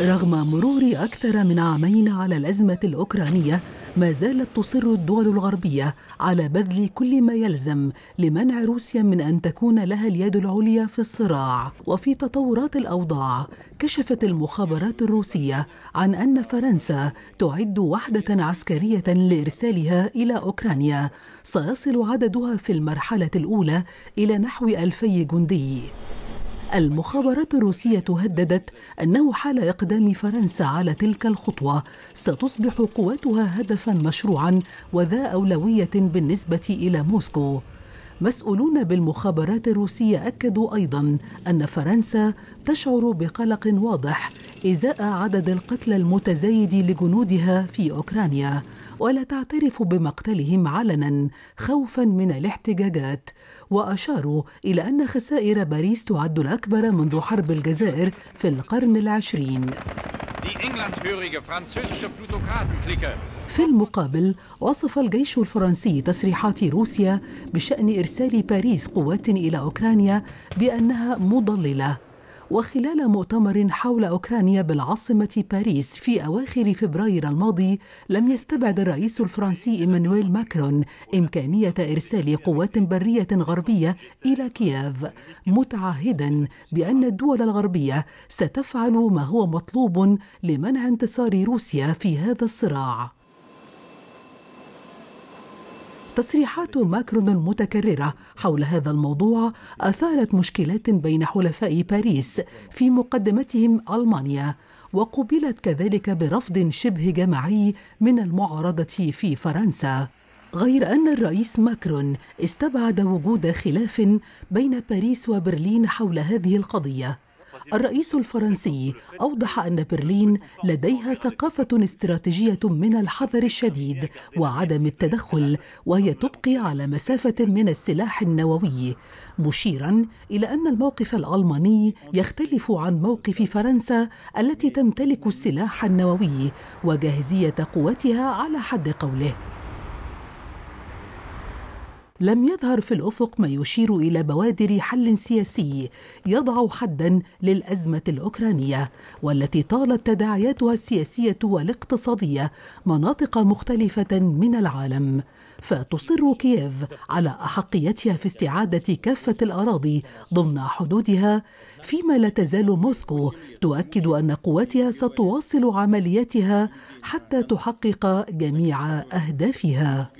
رغم مرور أكثر من عامين على الأزمة الأوكرانية ما زالت تصر الدول الغربية على بذل كل ما يلزم لمنع روسيا من أن تكون لها اليد العليا في الصراع وفي تطورات الأوضاع كشفت المخابرات الروسية عن أن فرنسا تعد وحدة عسكرية لإرسالها إلى أوكرانيا سيصل عددها في المرحلة الأولى إلى نحو ألفي جندي المخابرات الروسية هددت أنه حال إقدام فرنسا على تلك الخطوة ستصبح قواتها هدفا مشروعا وذا أولوية بالنسبة إلى موسكو مسؤولون بالمخابرات الروسية أكدوا أيضا أن فرنسا تشعر بقلق واضح إزاء عدد القتلى المتزايد لجنودها في أوكرانيا ولا تعترف بمقتلهم علنا خوفا من الاحتجاجات وأشاروا إلى أن خسائر باريس تعد الأكبر منذ حرب الجزائر في القرن العشرين في المقابل وصف الجيش الفرنسي تصريحات روسيا بشأن إرسال باريس قوات إلى أوكرانيا بأنها مضللة وخلال مؤتمر حول أوكرانيا بالعاصمة باريس في أواخر فبراير الماضي لم يستبعد الرئيس الفرنسي إيمانويل ماكرون إمكانية إرسال قوات برية غربية إلى كييف متعهدا بأن الدول الغربية ستفعل ما هو مطلوب لمنع انتصار روسيا في هذا الصراع تصريحات ماكرون المتكررة حول هذا الموضوع أثارت مشكلات بين حلفاء باريس في مقدمتهم ألمانيا وقبلت كذلك برفض شبه جماعي من المعارضة في فرنسا غير أن الرئيس ماكرون استبعد وجود خلاف بين باريس وبرلين حول هذه القضية الرئيس الفرنسي أوضح أن برلين لديها ثقافة استراتيجية من الحذر الشديد وعدم التدخل وهي تبقي على مسافة من السلاح النووي مشيرا إلى أن الموقف الألماني يختلف عن موقف فرنسا التي تمتلك السلاح النووي وجاهزية قوتها على حد قوله لم يظهر في الافق ما يشير الى بوادر حل سياسي يضع حدا للازمه الاوكرانيه والتي طالت تداعياتها السياسيه والاقتصاديه مناطق مختلفه من العالم فتصر كييف على احقيتها في استعاده كافه الاراضي ضمن حدودها فيما لا تزال موسكو تؤكد ان قواتها ستواصل عملياتها حتى تحقق جميع اهدافها